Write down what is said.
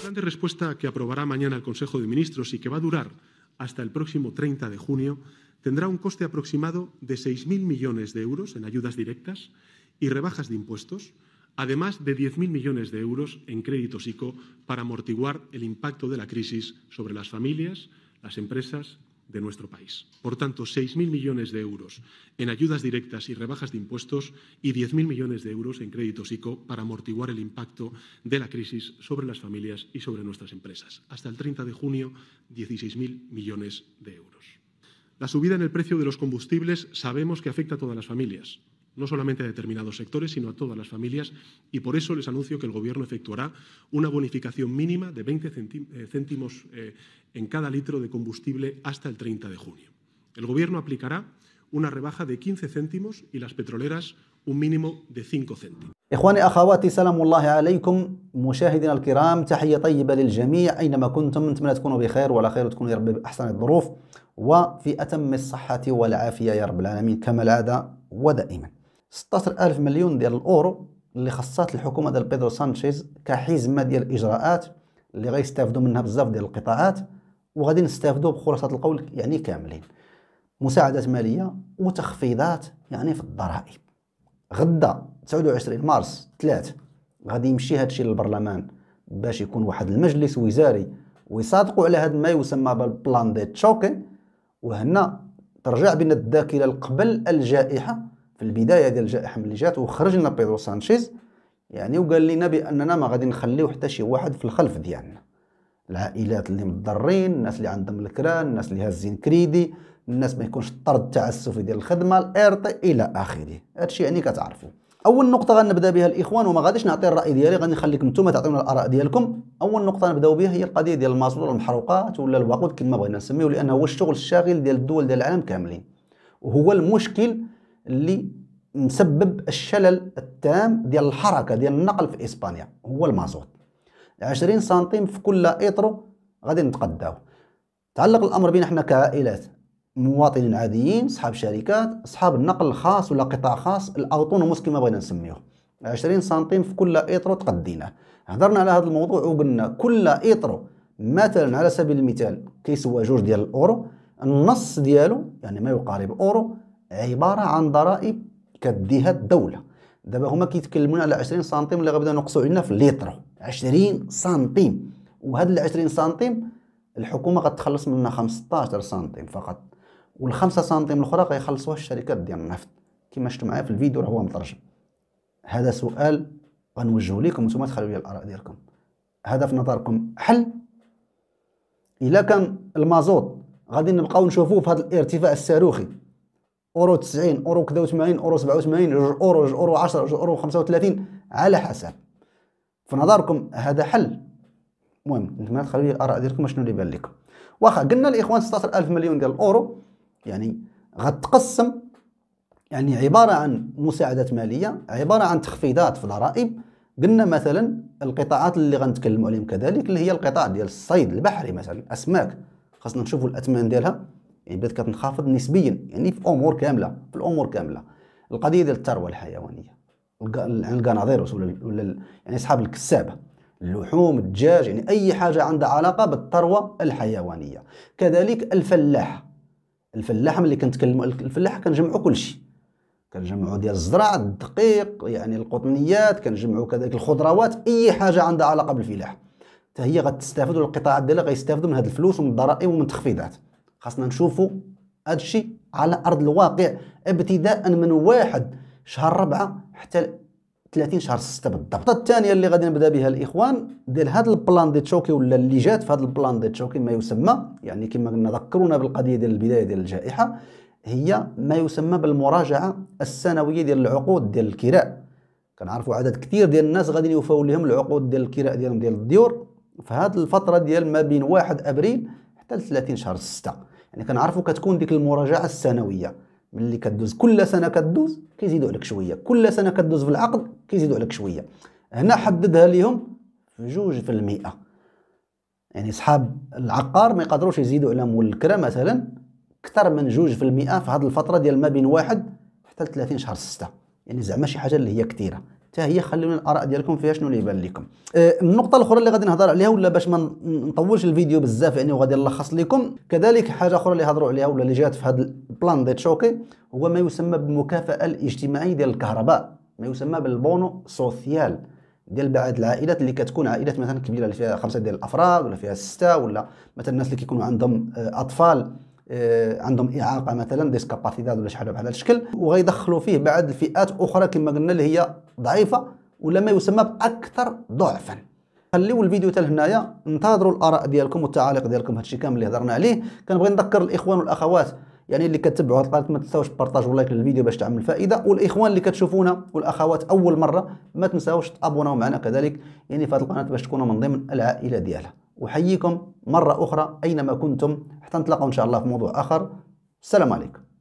Plan de respuesta que aprobará mañana el Consejo de Ministros y que va a durar hasta el próximo 30 de junio tendrá un coste aproximado de 6.000 millones de euros en ayudas directas y rebajas de impuestos, además de 10.000 millones de euros en créditos ICO para amortiguar el impacto de la crisis sobre las familias, las empresas de nuestro país. Por tanto, 6.000 millones de euros en ayudas directas y rebajas de impuestos y 10.000 millones de euros en créditos ICO para amortiguar el impacto de la crisis sobre las familias y sobre nuestras empresas. Hasta el 30 de junio, 16.000 millones de euros. La subida en el precio de los combustibles sabemos que afecta a todas las familias no solamente a determinados sectores, sino a todas las familias, y por eso les anuncio que el Gobierno efectuará una bonificación mínima de 20 eh, céntimos eh, en cada litro de combustible hasta el 30 de junio. El Gobierno aplicará una rebaja de 15 céntimos y las petroleras un mínimo de 5 céntimos. 16000 مليون ديال الاورو اللي خصات الحكومه ديال بيدرو سانشيز كحزمه ديال الاجراءات اللي غيستافدوا منها بزاف ديال القطاعات وغادي نستافدوا بخلاصه القول يعني كاملين مساعدات ماليه وتخفيضات يعني في الضرائب غدا 29 مارس 3 غادي يمشي هادشي للبرلمان باش يكون واحد المجلس وزاري ويصادقوا على هذا ما يسمى بالبلان دي تشوكي وهنا ترجع بنا الذاكره لقبل الجائحه في البدايه ديال الجائحه ملي جات وخرج لنا بيدرو سانشيز يعني وقال لنا باننا ما غادي نخليو حتى شي واحد في الخلف ديالنا العائلات اللي مضرين الناس اللي عندهم الكران الناس اللي هازين كريدي الناس ما يكونش الطرد التعسفي ديال الخدمه الارط الى اخره هادشي يعني كتعرفوا اول نقطه غنبدا بها الاخوان وما غاديش نعطي الراي ديالي غادي نخليكم نتوما تعطيونا الاراء ديالكم اول نقطه نبداو بها هي القضيه ديال المازول ولا المحروقات ولا الوقود كما بغينا نسميه لانه هو الشغل الشاغل ديال الدول ديال العالم كاملين وهو المشكل اللي مسبب الشلل التام ديال الحركه ديال النقل في اسبانيا هو المازوت 20 سنتيم في كل اطرو غادي نتقداو تعلق الامر بين حنا كعائلات مواطنين عاديين صحاب شركات اصحاب النقل الخاص ولا قطاع خاص الاوتونوموس كما بغينا نسميوه 20 سنتيم في كل اطرو تقديناه هضرنا على هذا الموضوع وقلنا كل اطرو مثلا على سبيل المثال كيسوى جوج ديال الاورو النص ديالو يعني ما يقارب اورو عباره عن ضرائب كديها الدوله دابا هما كيتكلمون على 20 سنتيم اللي غنبداو نقصوا علينا في الليتر 20 سنتيم وهاد ال 20 سنتيم الحكومه غتخلص منها 15 سنتيم فقط وال5 سنتيم الاخرى غيخلصوها الشركات ديال النفط كما شفتوا معايا في الفيديو راه هو مترجم هذا سؤال غنوجهه لكم وانتم تخلوا لي الاراء ديالكم هذا في نظركم حل الا كان المازوت غادي نبقاو نشوفوه في هذا الارتفاع الصاروخي اورو 90 اورو كذا 80 اورو 87 جوج اورو جوج اورو 10 جوج اورو 35 على حسب في نظركم هذا حل المهم نتمنى تخليو لي الاراء ديالكم شنو اللي بان لكم واخا قلنا الاخوان 16000 مليون ديال الاورو يعني غتقسم يعني عباره عن مساعدات ماليه عباره عن تخفيضات في الضرائب قلنا مثلا القطاعات اللي غنتكلموا عليهم كذلك اللي هي القطاع ديال الصيد البحري مثلا الاسماك خاصنا نشوفوا الاثمان ديالها يعني بدات كتنخفض نسبيا يعني في امور كامله في الامور كامله القضيه ديال الثروه الحيوانيه القناضيروس ولا ولا يعني اصحاب الكسابه اللحوم الدجاج يعني اي حاجه عندها علاقه بالثروه الحيوانيه كذلك الفلاح الفلاح ملي كنتكلموا الفلاح كنجمعوا كلشي كنجمعوا ديال الزراعه الدقيق يعني القطنيات كنجمعوا كذلك الخضروات اي حاجه عندها علاقه بالفلاح حتى هي غتستافد والقطاعات ديالها غيستافدوا من هاد الفلوس ومن الضرائب ومن التخفيضات خاصنا نشوفوا هادشي على ارض الواقع ابتداء من واحد شهر ربعة حتى 30 شهر 6 بالضبط الثانيه اللي غادي نبدا بها الاخوان ديال هذا البلان دي تشوكي ولا اللي جات في هذا البلان دي تشوكي ما يسمى يعني كما قلنا ذكرونا بالقضيه ديال البدايه ديال الجائحه هي ما يسمى بالمراجعه السنويه ديال العقود ديال الكراء كنعرفوا عدد كثير ديال الناس غادي يوفوا لهم العقود ديال الكراء ديالهم ديال الديور في هذه الفتره ديال ما بين 1 ابريل حتى 30 شهر 6 يعني كنعرفوا كتكون ديك المراجعه السنويه ملي كدوز كل سنه كدوز كيزيدوا عليك شويه كل سنه كدوز في العقد كيزيدوا عليك شويه هنا حددها ليهم جوج في المئة يعني صحاب العقار ما يقدروش يزيدوا على مول الكره مثلا اكثر من جوج في المئة في هذه الفتره ديال ما بين واحد حتى 30 شهر ستة يعني زعما شي حاجه اللي هي كثيره حتى هي خلونا الاراء ديالكم فيها شنو اللي يبان لكم أه، النقطه الاخرى اللي غادي نهضر عليها ولا باش ما نطولش الفيديو بزاف يعني وغادي نلخص لكم كذلك حاجه اخرى اللي هضروا عليها ولا اللي جات في هذا البلان دي تشوكي هو ما يسمى بالمكافاه الاجتماعي ديال الكهرباء ما يسمى بالبونو سوسيال ديال بعض العائلات اللي كتكون عائلات مثلا كبيره اللي فيها خمسه ديال الافراد ولا فيها سته ولا مثلا الناس اللي كيكونوا عندهم أه، اطفال آه، عندهم اعاقه مثلا ديسكاباسيتاد ولا شي حاجه بحال هذا الشكل وغيدخلوا فيه بعد الفئات اخرى كما قلنا اللي هي ضعيفه ولا ما يسمى باكثر ضعفا خليو الفيديو حتى لهنايا انتظروا الاراء ديالكم والتعاليق ديالكم هادشي كامل اللي هضرنا عليه كنبغي نذكر الاخوان والاخوات يعني اللي كتبعوا هاد القناه ما تنساوش بارطاج ولايك للفيديو باش تعمل فائده والاخوان اللي كتشوفونا والاخوات اول مره ما تنساوش تابوناو معنا كذلك يعني في هاد القناه باش تكونوا من ضمن العائله ديالها أحييكم مرة أخرى أينما كنتم حتى نتلاقوا إن شاء الله في موضوع آخر السلام عليكم